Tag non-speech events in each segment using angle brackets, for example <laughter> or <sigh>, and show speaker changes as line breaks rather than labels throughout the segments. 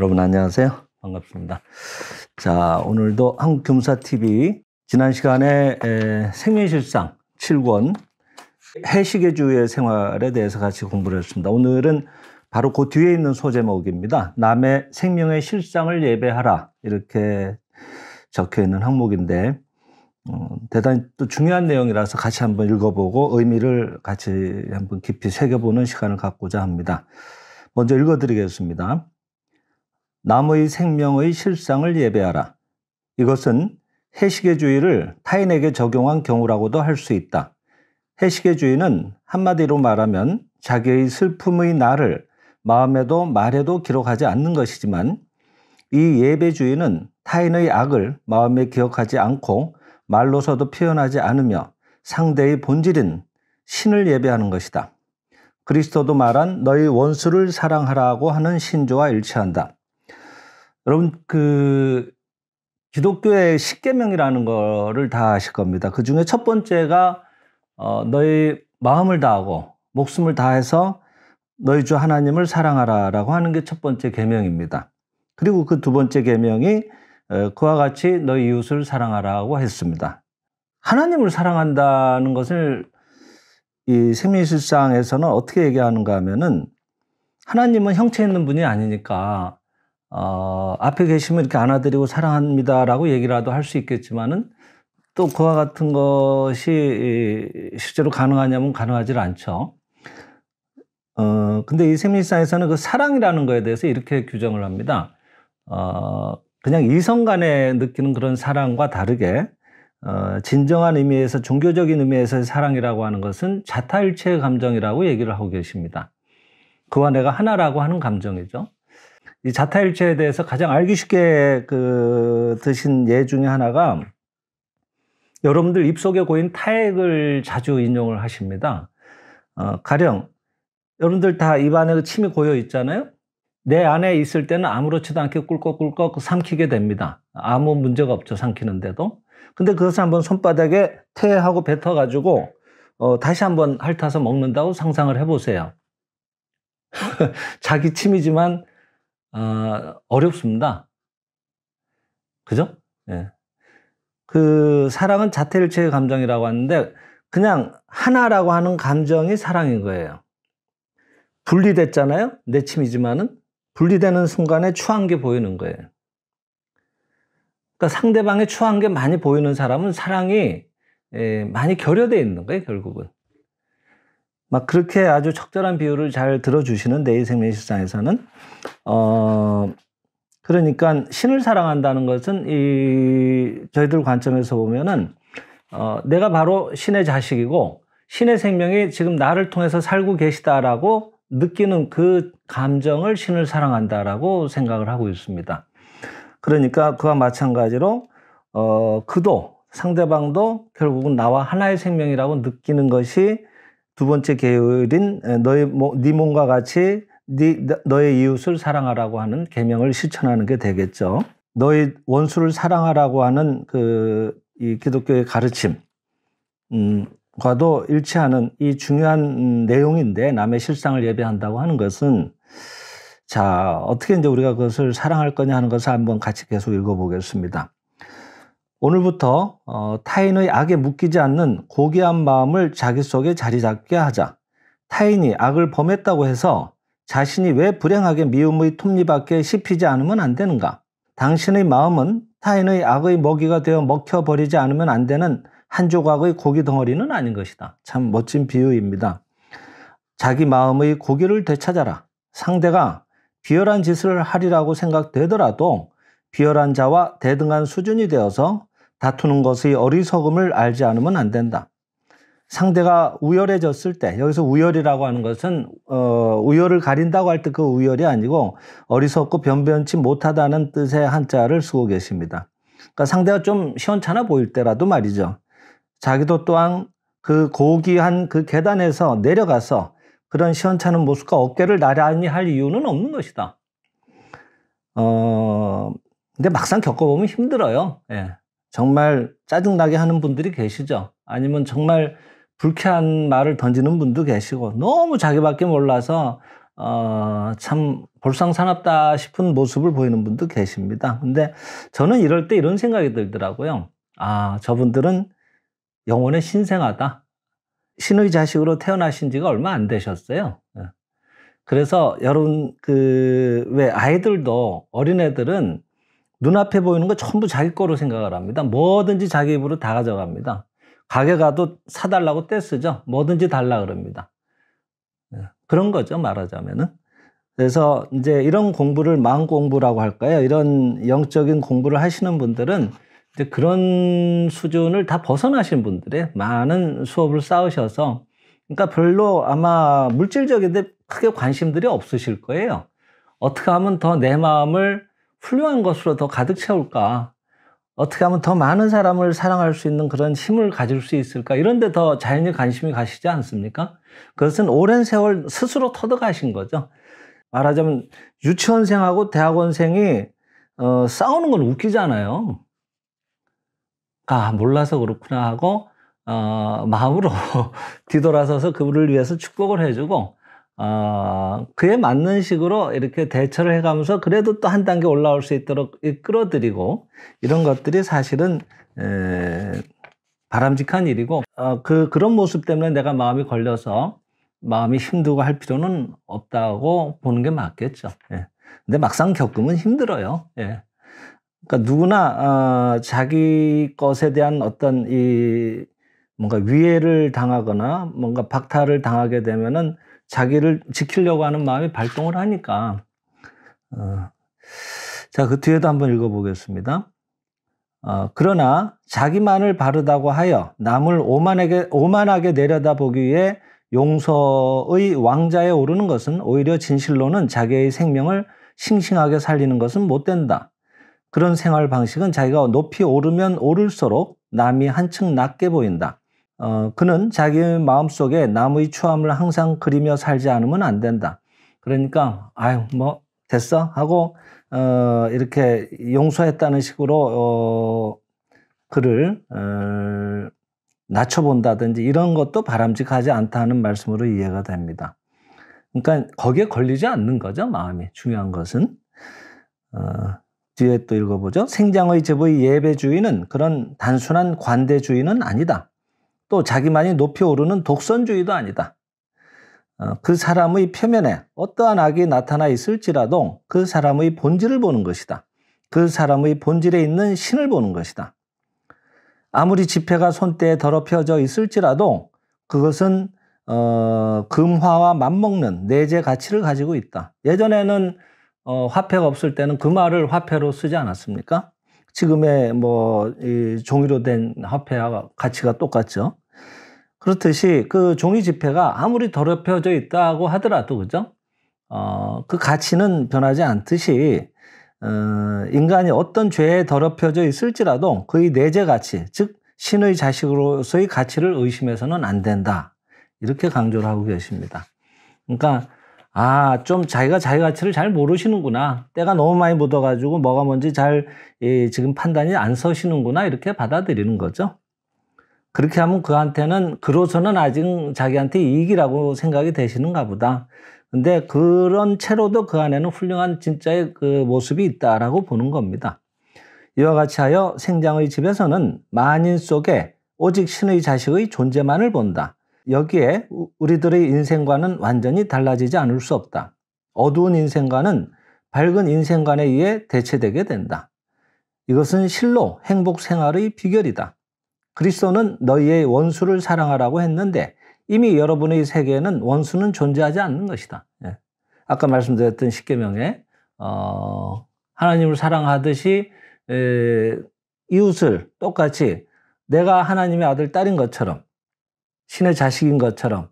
여러분 안녕하세요. 반갑습니다. 자, 오늘도 한국교사TV 지난 시간에 생명실상 7권 해시계주의 생활에 대해서 같이 공부를 했습니다. 오늘은 바로 그 뒤에 있는 소제목입니다. 남의 생명의 실상을 예배하라. 이렇게 적혀 있는 항목인데, 어, 대단히 또 중요한 내용이라서 같이 한번 읽어보고 의미를 같이 한번 깊이 새겨보는 시간을 갖고자 합니다. 먼저 읽어드리겠습니다. 남의 생명의 실상을 예배하라. 이것은 해시계 주의를 타인에게 적용한 경우라고도 할 수 있다. 해시계 주의는 한마디로 말하면 자기의 슬픔의 날을 마음에도 말에도 기록하지 않는 것이지만 이 예배주의는 타인의 악을 마음에 기억하지 않고 말로서도 표현하지 않으며 상대의 본질인 신을 예배하는 것이다. 그리스도도 말한 너희 원수를 사랑하라고 하는 신조와 일치한다. 여러분 그 기독교의 십계명이라는 거를 다 아실 겁니다. 그 중에 첫 번째가 어, 너희 마음을 다하고 목숨을 다해서 너희 주 하나님을 사랑하라라고 하는 게 첫 번째 계명입니다. 그리고 그 두 번째 계명이 그와 같이 너희 이웃을 사랑하라고 했습니다. 하나님을 사랑한다는 것을 이 생명실상에서는 어떻게 얘기하는가 하면은 하나님은 형체 있는 분이 아니니까 어, 앞에 계시면 이렇게 안아드리고 사랑합니다라고 얘기라도 할 수 있겠지만은 또 그와 같은 것이 실제로 가능하냐면 가능하지 않죠. 어, 근데 이 세밀사에서는 그 사랑이라는 거에 대해서 이렇게 규정을 합니다. 어, 그냥 이성 간에 느끼는 그런 사랑과 다르게 어, 진정한 의미에서 종교적인 의미에서의 사랑이라고 하는 것은 자타일체의 감정이라고 얘기를 하고 계십니다. 그와 내가 하나라고 하는 감정이죠. 이 자타일체에 대해서 가장 알기 쉽게 그 드신 예 중에 하나가 여러분들 입속에 고인 타액을 자주 인용을 하십니다. 어, 가령 여러분들 다 입안에 그 침이 고여 있잖아요. 내 안에 있을 때는 아무렇지도 않게 꿀꺽꿀꺽 삼키게 됩니다. 아무 문제가 없죠, 삼키는데도. 근데 그것을 한번 손바닥에 퇴하고 뱉어가지고, 어, 다시 한번 핥아서 먹는다고 상상을 해보세요. <laughs> 자기 침이지만 아, 어렵습니다. 그죠? 예. 그 사랑은 자태일체의 감정이라고 하는데 그냥 하나라고 하는 감정이 사랑인 거예요. 분리됐잖아요. 내침이지만은 분리되는 순간에 추한 게 보이는 거예요. 그러니까 상대방의 추한 게 많이 보이는 사람은 사랑이 예, 많이 결여되어 있는 거예요, 결국은. 막 그렇게 아주 적절한 비유를 잘 들어주시는 내이생명실상에서는 어 그러니까 신을 사랑한다는 것은 이 저희들 관점에서 보면은 어 내가 바로 신의 자식이고 신의 생명이 지금 나를 통해서 살고 계시다라고 느끼는 그 감정을 신을 사랑한다라고 생각을 하고 있습니다. 그러니까 그와 마찬가지로 어 그도 상대방도 결국은 나와 하나의 생명이라고 느끼는 것이 두 번째 계율인 너의 네 몸과 같이 네, 너의 이웃을 사랑하라고 하는 계명을 실천하는 게 되겠죠. 너의 원수를 사랑하라고 하는 그 이 기독교의 가르침 음, 과도 일치하는 이 중요한 음, 내용인데 남의 실상을 예배한다고 하는 것은 자 어떻게 이제 우리가 그것을 사랑할 거냐 하는 것을 한번 같이 계속 읽어보겠습니다. 오늘부터 어, 타인의 악에 묶이지 않는 고귀한 마음을 자기 속에 자리 잡게 하자. 타인이 악을 범했다고 해서 자신이 왜 불행하게 미움의 톱니밖에 씹히지 않으면 안 되는가? 당신의 마음은 타인의 악의 먹이가 되어 먹혀버리지 않으면 안 되는 한 조각의 고기 덩어리는 아닌 것이다. 참 멋진 비유입니다. 자기 마음의 고기를 되찾아라. 상대가 비열한 짓을 하리라고 생각되더라도 비열한 자와 대등한 수준이 되어서 다투는 것의 어리석음을 알지 않으면 안 된다. 상대가 우열해졌을 때 여기서 우열이라고 하는 것은 어, 우열을 가린다고 할 때 그 우열이 아니고 어리석고 변변치 못하다는 뜻의 한자를 쓰고 계십니다. 그러니까 상대가 좀 시원찮아 보일 때라도 말이죠. 자기도 또한 그 고귀한 그 계단에서 내려가서 그런 시원찮은 모습과 어깨를 나란히 할 이유는 없는 것이다. 어, 근데 막상 겪어보면 힘들어요. 예. 정말 짜증나게 하는 분들이 계시죠. 아니면 정말 불쾌한 말을 던지는 분도 계시고 너무 자기밖에 몰라서 어, 참 볼상사납다 싶은 모습을 보이는 분도 계십니다. 근데 저는 이럴 때 이런 생각이 들더라고요. 아, 저분들은 영혼의 신생아다. 신의 자식으로 태어나신 지가 얼마 안 되셨어요. 예. 그래서 여러분 그 왜 아이들도 어린애들은 눈앞에 보이는 거 전부 자기 거로 생각을 합니다. 뭐든지 자기 입으로 다 가져갑니다. 가게 가도 사달라고 떼쓰죠. 뭐든지 달라 그럽니다. 예, 그런 거죠, 말하자면은. 그래서 이제 이런 공부를 마음 공부라고 할까요? 이런 영적인 공부를 하시는 분들은 이제 그런 수준을 다 벗어나신 분들의 많은 수업을 쌓으셔서 그러니까 별로 아마 물질적인데 크게 관심들이 없으실 거예요. 어떻게 하면 더 내 마음을 훌륭한 것으로 더 가득 채울까? 어떻게 하면 더 많은 사람을 사랑할 수 있는 그런 힘을 가질 수 있을까? 이런데 더 자연히 관심이 가시지 않습니까? 그것은 오랜 세월 스스로 터득하신 거죠. 말하자면 유치원생하고 대학원생이 어, 싸우는 건 웃기잖아요. 아, 몰라서 그렇구나 하고, 어, 마음으로 <laughs> 뒤돌아서서 그분을 위해서 축복을 해주고, 어, 그에 맞는 식으로 이렇게 대처를 해가면서 그래도 또 한 단계 올라올 수 있도록 이끌어드리고 이런 것들이 사실은 에, 바람직한 일이고 어, 그 그런 모습 때문에 내가 마음이 걸려서 마음이 힘들고 할 필요는 없다고 보는 게 맞겠죠. 예. 근데 막상 겪으면 힘들어요. 예. 그러니까 누구나 어, 자기 것에 대한 어떤 이 뭔가 위해를 당하거나 뭔가 박탈을 당하게 되면은 자기를 지키려고 하는 마음이 발동을 하니까. 어. 자, 그 뒤에도 한번 읽어보겠습니다. 어, 그러나 자기만을 바르다고 하여 남을 오만하게, 오만하게 내려다보기 위해 용서의 왕자에 오르는 것은 오히려 진실로는 자기의 생명을 싱싱하게 살리는 것은 못 된다. 그런 생활 방식은 자기가 높이 오르면 오를수록 남이 한층 낮게 보인다. 어, 그는 자기의 마음속에 남의 추함을 항상 그리며 살지 않으면 안 된다. 그러니까 아유 뭐 됐어 하고 어, 이렇게 용서했다는 식으로 어, 그를 어, 낮춰본다든지 이런 것도 바람직하지 않다는 말씀으로 이해가 됩니다. 그러니까 거기에 걸리지 않는 거죠 마음이 중요한 것은 어, 뒤에 또 읽어보죠. 생장의 제부의 예배주의는 그런 단순한 관대주의는 아니다. 또 자기만이 높이 오르는 독선주의도 아니다. 어, 그 사람의 표면에 어떠한 악이 나타나 있을지라도 그 사람의 본질을 보는 것이다. 그 사람의 본질에 있는 신을 보는 것이다. 아무리 지폐가 손때에 더럽혀져 있을지라도 그것은 어, 금화와 맞먹는 내재 가치를 가지고 있다. 예전에는 어, 화폐가 없을 때는 금화를 그 화폐로 쓰지 않았습니까? 지금의 뭐 종이로 된 화폐와 가치가 똑같죠. 그렇듯이 그 종이 지폐가 아무리 더럽혀져 있다고 하더라도 그죠? 어, 그 가치는 변하지 않듯이 어, 인간이 어떤 죄에 더럽혀져 있을지라도 그의 내재 가치, 즉 신의 자식으로서의 가치를 의심해서는 안 된다. 이렇게 강조를 하고 계십니다. 그러니까 아, 좀 자기가 자기 가치를 잘 모르시는구나. 때가 너무 많이 묻어가지고 뭐가 뭔지 잘 예, 지금 판단이 안 서시는구나. 이렇게 받아들이는 거죠. 그렇게 하면 그한테는 그로서는 아직 자기한테 이익이라고 생각이 되시는가 보다. 근데 그런 채로도 그 안에는 훌륭한 진짜의 그 모습이 있다라고 보는 겁니다. 이와 같이 하여 생장의 집에서는 만인 속에 오직 신의 자식의 존재만을 본다. 여기에 우리들의 인생과는 완전히 달라지지 않을 수 없다. 어두운 인생과는 밝은 인생관에 의해 대체되게 된다. 이것은 실로 행복 생활의 비결이다. 그리스도는 너희의 원수를 사랑하라고 했는데 이미 여러분의 세계에는 원수는 존재하지 않는 것이다. 예. 아까 말씀드렸던 십계명에 어, 하나님을 사랑하듯이 에, 이웃을 똑같이 내가 하나님의 아들 딸인 것처럼 신의 자식인 것처럼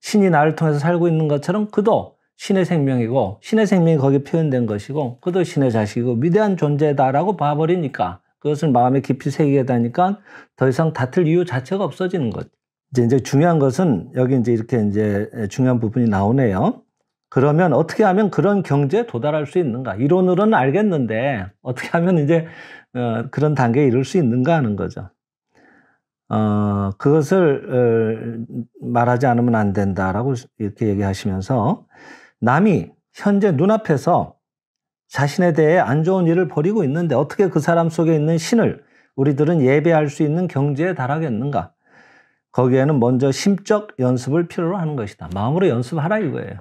신이 나를 통해서 살고 있는 것처럼 그도 신의 생명이고 신의 생명이 거기에 표현된 것이고 그도 신의 자식이고 위대한 존재다라고 봐버리니까 그것을 마음에 깊이 새기게 되니까 더 이상 다툴 이유 자체가 없어지는 것. 이제, 이제 중요한 것은 여기 이제 이렇게 이제 중요한 부분이 나오네요. 그러면 어떻게 하면 그런 경제에 도달할 수 있는가? 이론으로는 알겠는데 어떻게 하면 이제 어, 그런 단계에 이룰 수 있는가 하는 거죠. 어, 그것을 어, 말하지 않으면 안 된다라고 이렇게 얘기하시면서 남이 현재 눈앞에서 자신에 대해 안 좋은 일을 벌이고 있는데 어떻게 그 사람 속에 있는 신을 우리들은 예배할 수 있는 경지에 달하겠는가? 거기에는 먼저 심적 연습을 필요로 하는 것이다. 마음으로 연습하라 이거예요.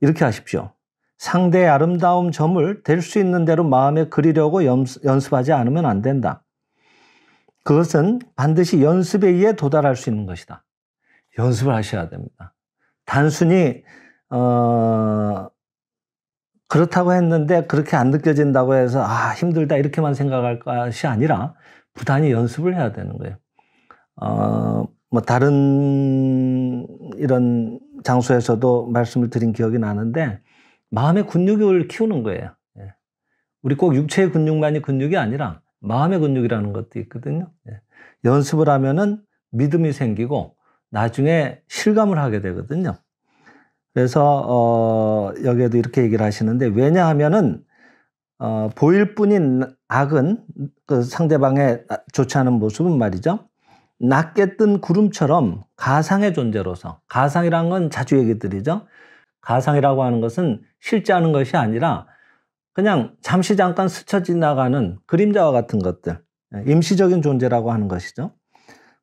이렇게 하십시오. 상대의 아름다움 점을 될 수 있는 대로 마음에 그리려고 연습하지 않으면 안 된다. 그것은 반드시 연습에 의해 도달할 수 있는 것이다. 연습을 하셔야 됩니다. 단순히 어, 그렇다고 했는데 그렇게 안 느껴진다고 해서 아, 힘들다 이렇게만 생각할 것이 아니라 부단히 연습을 해야 되는 거예요. 어, 뭐 다른 이런 장소에서도 말씀을 드린 기억이 나는데 마음의 근육을 키우는 거예요. 예. 우리 꼭 육체의 근육만이 근육이 아니라 마음의 근육이라는 것도 있거든요. 예. 연습을 하면은 믿음이 생기고 나중에 실감을 하게 되거든요. 그래서 어, 여기에도 이렇게 얘기를 하시는데 왜냐하면은 어, 보일 뿐인 악은 그 상대방의 좋지 않은 모습은 말이죠. 낮게 뜬 구름처럼 가상의 존재로서 가상이란 건 자주 얘기 드리죠. 가상이라고 하는 것은 실제 하는 것이 아니라 그냥 잠시 잠깐 스쳐 지나가는 그림자와 같은 것들 임시적인 존재라고 하는 것이죠.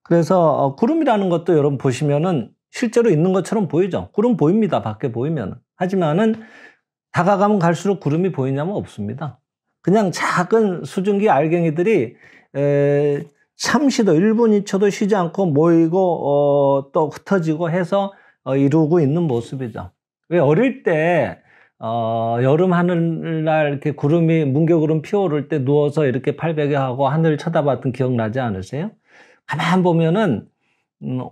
그래서 어, 구름이라는 것도 여러분 보시면은 실제로 있는 것처럼 보이죠. 구름 보입니다. 밖에 보이면. 하지만은 다가가면 갈수록 구름이 보이냐면 없습니다. 그냥 작은 수증기 알갱이들이 에, 참시도 1분 2초도 쉬지 않고 모이고 어, 또 흩어지고 해서 어, 이루고 있는 모습이죠. 왜 어릴 때 어, 여름 하늘날 이렇게 구름이 뭉게구름 피어오를 때 누워서 이렇게 팔베개 하고 하늘 쳐다봤던 기억나지 않으세요? 가만 보면은 음,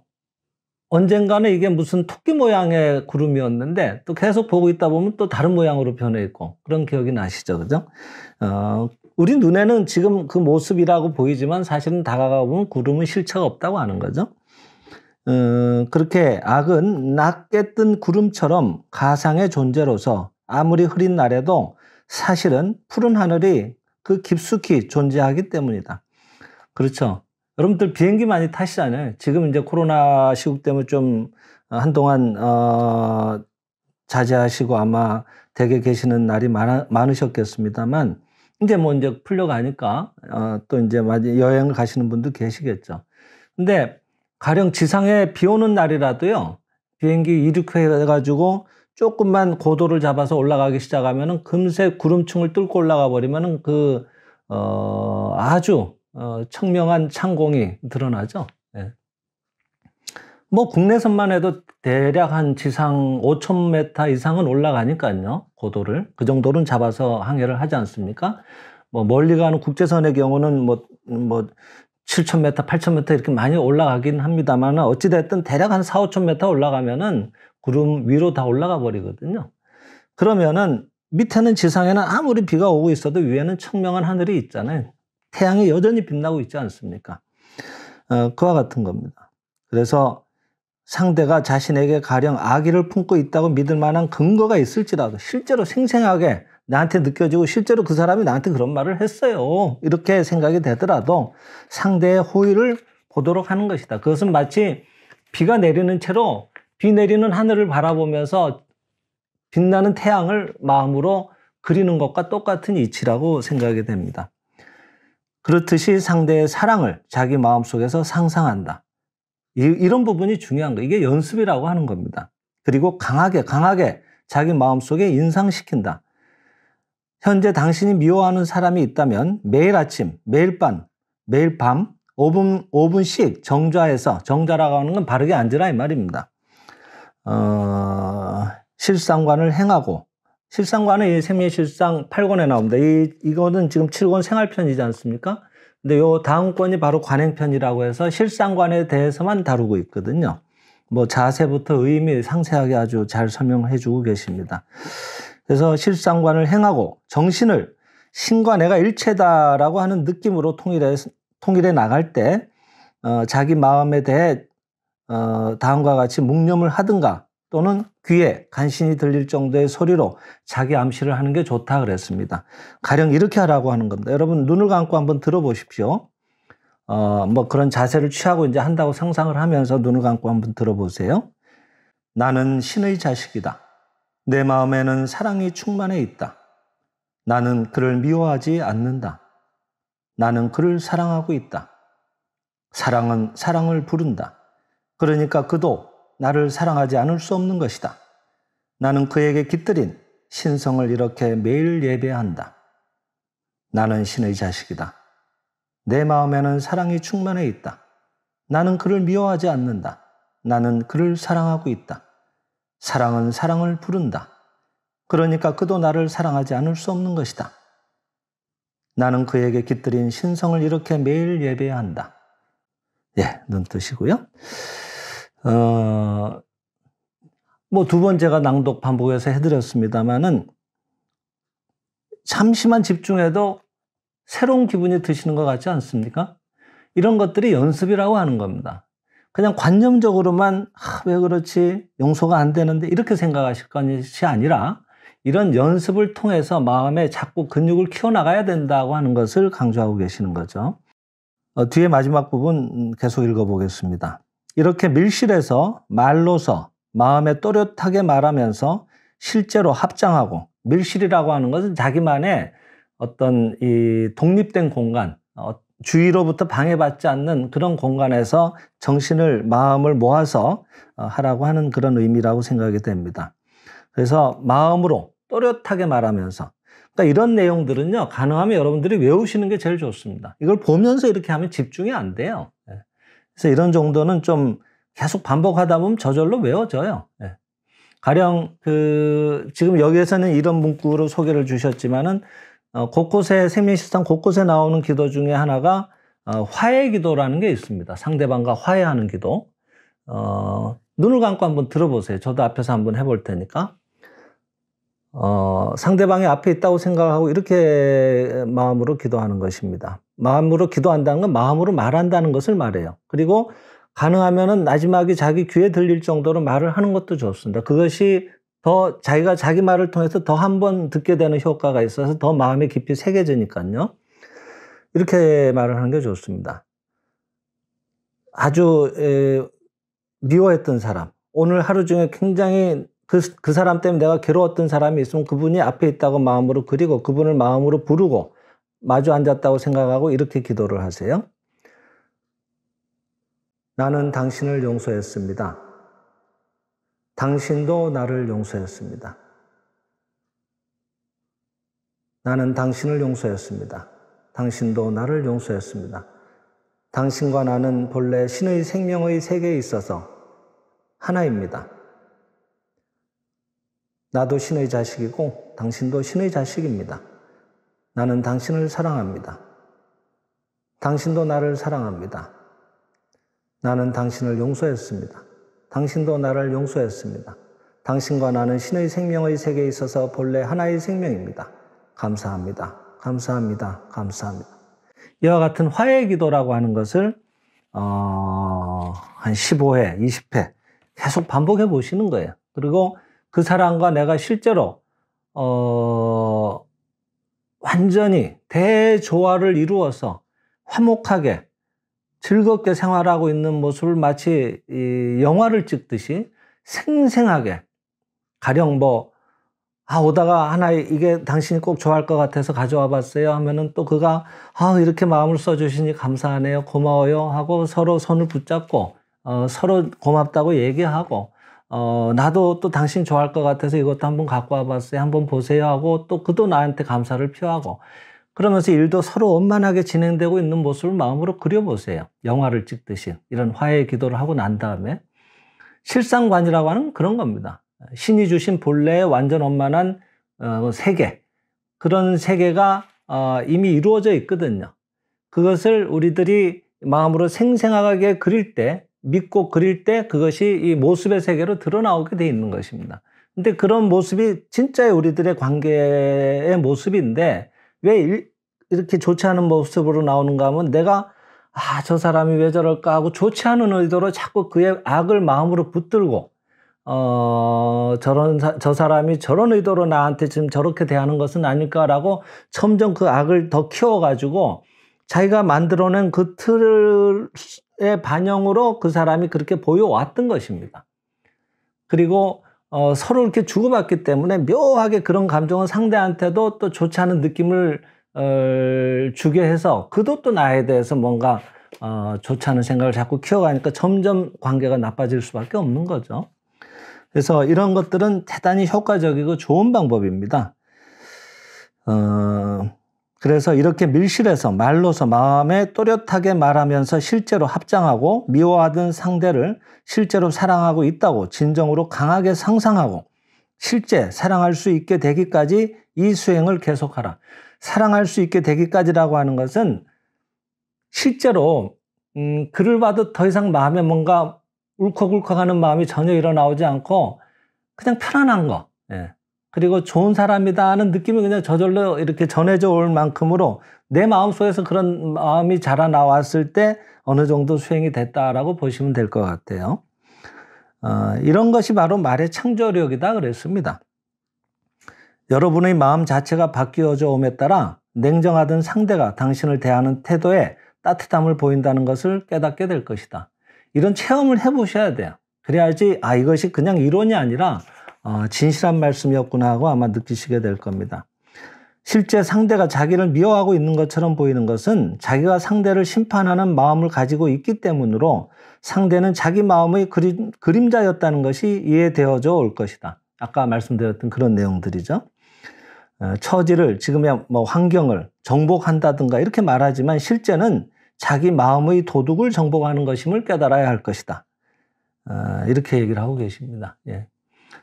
언젠가는 이게 무슨 토끼 모양의 구름이었는데 또 계속 보고 있다 보면 또 다른 모양으로 변해 있고 그런 기억이 나시죠, 그죠? 어, 우리 눈에는 지금 그 모습이라고 보이지만 사실은 다가가 보면 구름은 실체가 없다고 하는 거죠. 어, 그렇게 악은 낮게 뜬 구름처럼 가상의 존재로서 아무리 흐린 날에도 사실은 푸른 하늘이 그 깊숙이 존재하기 때문이다. 그렇죠. 여러분들 비행기 많이 타시잖아요. 지금 이제 코로나 시국 때문에 좀 어, 한동안 어, 자제하시고 아마 댁에 계시는 날이 많아, 많으셨겠습니다만 이제 뭐 이제 풀려가니까 어, 또 이제 여행을 가시는 분도 계시겠죠. 근데 가령 지상에 비 오는 날이라도요 비행기 이륙해가지고 조금만 고도를 잡아서 올라가기 시작하면은 금세 구름층을 뚫고 올라가 버리면은 그 어, 아주 어, 청명한 창공이 드러나죠. 예. 뭐 국내선만 해도 대략 한 지상 5천0 0 m 이상은 올라가니까요. 고도를 그 정도는 잡아서 항해를 하지 않습니까? 뭐 멀리 가는 국제선의 경우는 뭐뭐 7,000m, 8,000m 이렇게 많이 올라가긴 합니다만 어찌 됐든 대략 한 4, 5,000m 올라가면은 구름 위로 다 올라가 버리거든요. 그러면은 밑에는 지상에는 아무리 비가 오고 있어도 위에는 청명한 하늘이 있잖아요. 태양이 여전히 빛나고 있지 않습니까? 어, 그와 같은 겁니다. 그래서 상대가 자신에게 가령 악의를 품고 있다고 믿을 만한 근거가 있을지라도 실제로 생생하게 나한테 느껴지고 실제로 그 사람이 나한테 그런 말을 했어요. 이렇게 생각이 되더라도 상대의 호의를 보도록 하는 것이다. 그것은 마치 비가 내리는 채로 비 내리는 하늘을 바라보면서 빛나는 태양을 마음으로 그리는 것과 똑같은 이치라고 생각이 됩니다. 그렇듯이 상대의 사랑을 자기 마음속에서 상상한다. 이, 이런 부분이 중요한 거. 이게 연습이라고 하는 겁니다. 그리고 강하게 강하게 자기 마음속에 인상시킨다. 현재 당신이 미워하는 사람이 있다면 매일 아침, 매일 밤, 매일 밤 5분, 5분씩 정좌해서 정좌라고 하는 건 바르게 앉으라 이 말입니다. 어, 실상관을 행하고 실상과는 이 생리 실상 8권에 나옵니다. 이, 이거는 지금 7권 생활편이지 않습니까? 근데 요 다음 권이 바로 관행편이라고 해서 실상관에 대해서만 다루고 있거든요. 뭐 자세부터 의미 상세하게 아주 잘 설명해 주고 계십니다. 그래서 실상관을 행하고 정신을 신과 내가 일체다라고 하는 느낌으로 통일해, 통일해 나갈 때 어, 자기 마음에 대해 어, 다음과 같이 묵념을 하든가 또는 귀에 간신히 들릴 정도의 소리로 자기 암시를 하는 게 좋다 그랬습니다. 가령 이렇게 하라고 하는 겁니다. 여러분 눈을 감고 한번 들어보십시오. 어, 뭐 그런 자세를 취하고 이제 한다고 상상을 하면서 눈을 감고 한번 들어보세요. 나는 신의 자식이다. 내 마음에는 사랑이 충만해 있다. 나는 그를 미워하지 않는다. 나는 그를 사랑하고 있다. 사랑은 사랑을 부른다. 그러니까 그도 나를 사랑하지 않을 수 없는 것이다. 나는 그에게 깃들인 신성을 이렇게 매일 예배한다. 나는 신의 자식이다. 내 마음에는 사랑이 충만해 있다. 나는 그를 미워하지 않는다. 나는 그를 사랑하고 있다. 사랑은 사랑을 부른다. 그러니까 그도 나를 사랑하지 않을 수 없는 것이다. 나는 그에게 깃들인 신성을 이렇게 매일 예배한다. 예, 눈 뜨시고요. 어, 뭐 두 번째가 낭독 반복해서 해드렸습니다만은 잠시만 집중해도 새로운 기분이 드시는 것 같지 않습니까? 이런 것들이 연습이라고 하는 겁니다. 그냥 관념적으로만 아, 왜 그렇지 용서가 안 되는데 이렇게 생각하실 것이 아니라 이런 연습을 통해서 마음에 자꾸 근육을 키워나가야 된다고 하는 것을 강조하고 계시는 거죠. 어, 뒤에 마지막 부분 음, 계속 읽어보겠습니다. 이렇게 밀실에서 말로서 마음에 또렷하게 말하면서 실제로 합장하고 밀실이라고 하는 것은 자기만의 어떤 이 독립된 공간, 어, 주위로부터 방해받지 않는 그런 공간에서 정신을, 마음을 모아서 어, 하라고 하는 그런 의미라고 생각이 됩니다. 그래서 마음으로 또렷하게 말하면서 그러니까 이런 내용들은요, 가능하면 여러분들이 외우시는 게 제일 좋습니다. 이걸 보면서 이렇게 하면 집중이 안 돼요. 그래서 이런 정도는 좀 계속 반복하다 보면 저절로 외워져요. 예. 가령 그 지금 여기에서는 이런 문구로 소개를 주셨지만은 어, 곳곳에 생명시상 곳곳에 나오는 기도 중에 하나가 어, 화해 기도라는 게 있습니다. 상대방과 화해하는 기도. 어, 눈을 감고 한번 들어보세요. 저도 앞에서 한번 해볼 테니까. 어, 상대방이 앞에 있다고 생각하고 이렇게 마음으로 기도하는 것입니다. 마음으로 기도한다는 건 마음으로 말한다는 것을 말해요. 그리고 가능하면은 마지막에 자기 귀에 들릴 정도로 말을 하는 것도 좋습니다. 그것이 더 자기가 자기 말을 통해서 더 한 번 듣게 되는 효과가 있어서 더마음이 깊이 새겨지니까요. 이렇게 말을 하는 게 좋습니다. 아주 에, 미워했던 사람, 오늘 하루 중에 굉장히 그, 그 사람 때문에 내가 괴로웠던 사람이 있으면 그분이 앞에 있다고 마음으로 그리고 그분을 마음으로 부르고 마주 앉았다고 생각하고 이렇게 기도를 하세요. 나는 당신을 용서했습니다. 당신도 나를 용서했습니다. 나는 당신을 용서했습니다. 당신도 나를 용서했습니다. 당신과 나는 본래 신의 생명의 세계에 있어서 하나입니다. 나도 신의 자식이고 당신도 신의 자식입니다. 나는 당신을 사랑합니다. 당신도 나를 사랑합니다. 나는 당신을 용서했습니다. 당신도 나를 용서했습니다. 당신과 나는 신의 생명의 세계에 있어서 본래 하나의 생명입니다. 감사합니다. 감사합니다. 감사합니다. 이와 같은 화해 기도라고 하는 것을 어, 한 15회, 20회 계속 반복해 보시는 거예요. 그리고 그 사람과 내가 실제로 어, 완전히 대조화를 이루어서 화목하게 즐겁게 생활하고 있는 모습을 마치 영화를 찍듯이 생생하게 가령 뭐, 아, 오다가 하나 이게 당신이 꼭 좋아할 것 같아서 가져와 봤어요 하면은 또 그가 아, 이렇게 마음을 써주시니 감사하네요. 고마워요. 하고 서로 손을 붙잡고 어, 서로 고맙다고 얘기하고 어, 나도 또 당신 좋아할 것 같아서 이것도 한번 갖고 와봤어요. 한번 보세요 하고 또 그도 나한테 감사를 표하고 그러면서 일도 서로 원만하게 진행되고 있는 모습을 마음으로 그려보세요. 영화를 찍듯이 이런 화해 기도를 하고 난 다음에 실상관이라고 하는 그런 겁니다. 신이 주신 본래의 완전 원만한 어, 세계 그런 세계가 어, 이미 이루어져 있거든요. 그것을 우리들이 마음으로 생생하게 그릴 때 믿고 그릴 때 그것이 이 모습의 세계로 드러나오게 돼 있는 것입니다. 근데 그런 모습이 진짜의 우리들의 관계의 모습인데 왜 일, 이렇게 좋지 않은 모습으로 나오는가 하면 내가 아, 저 사람이 왜 저럴까 하고 좋지 않은 의도로 자꾸 그의 악을 마음으로 붙들고 어, 저런, 사, 저 사람이 저런 의도로 나한테 지금 저렇게 대하는 것은 아닐까라고 점점 그 악을 더 키워가지고 자기가 만들어낸 그 틀을 반영으로 그 사람이 그렇게 보여왔던 것입니다. 그리고 어, 서로 이렇게 주고받기 때문에 묘하게 그런 감정은 상대한테도 또 좋지 않은 느낌을 어, 주게 해서 그도 또 나에 대해서 뭔가 어, 좋지 않은 생각을 자꾸 키워가니까 점점 관계가 나빠질 수밖에 없는 거죠. 그래서 이런 것들은 대단히 효과적이고 좋은 방법입니다. 어, 그래서 이렇게 밀실에서 말로서 마음에 또렷하게 말하면서 실제로 합장하고 미워하던 상대를 실제로 사랑하고 있다고 진정으로 강하게 상상하고 실제 사랑할 수 있게 되기까지 이 수행을 계속하라. 사랑할 수 있게 되기까지라고 하는 것은 실제로 음, 글을 봐도 더 이상 마음에 뭔가 울컥울컥하는 마음이 전혀 일어나오지 않고 그냥 편안한 거. 예. 그리고 좋은 사람이다 하는 느낌이 그냥 저절로 이렇게 전해져 올 만큼으로 내 마음속에서 그런 마음이 자라나왔을 때 어느 정도 수행이 됐다라고 보시면 될 것 같아요. 어, 이런 것이 바로 말의 창조력이다 그랬습니다. 여러분의 마음 자체가 바뀌어져 옴에 따라 냉정하던 상대가 당신을 대하는 태도에 따뜻함을 보인다는 것을 깨닫게 될 것이다. 이런 체험을 해보셔야 돼요. 그래야지, 아, 이것이 그냥 이론이 아니라 어, 진실한 말씀이었구나 하고 아마 느끼시게 될 겁니다. 실제 상대가 자기를 미워하고 있는 것처럼 보이는 것은 자기가 상대를 심판하는 마음을 가지고 있기 때문으로 상대는 자기 마음의 그림, 그림자였다는 것이 이해되어져 올 것이다. 아까 말씀드렸던 그런 내용들이죠. 어, 처지를, 지금의 뭐 환경을 정복한다든가 이렇게 말하지만 실제는 자기 마음의 도둑을 정복하는 것임을 깨달아야 할 것이다. 어, 이렇게 얘기를 하고 계십니다. 예.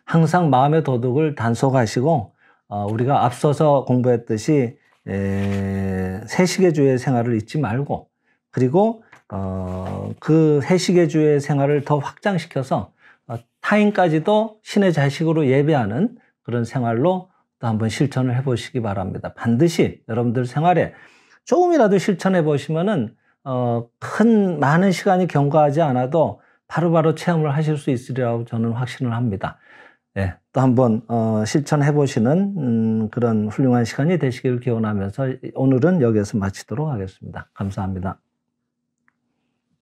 항상 마음의 도둑을 단속하시고 어, 우리가 앞서서 공부했듯이 에, 세식의주의 생활을 잊지 말고 그리고 어, 그 세식의주의 생활을 더 확장시켜서 어, 타인까지도 신의 자식으로 예배하는 그런 생활로 또 한번 실천을 해보시기 바랍니다. 반드시 여러분들 생활에 조금이라도 실천해 보시면은 어, 큰 많은 시간이 경과하지 않아도 바로바로 바로 체험을 하실 수 있으리라고 저는 확신을 합니다. 또 한번 어, 실천해 보시는 음, 그런 훌륭한 시간이 되시기를 기원하면서 오늘은 여기에서 마치도록 하겠습니다. 감사합니다.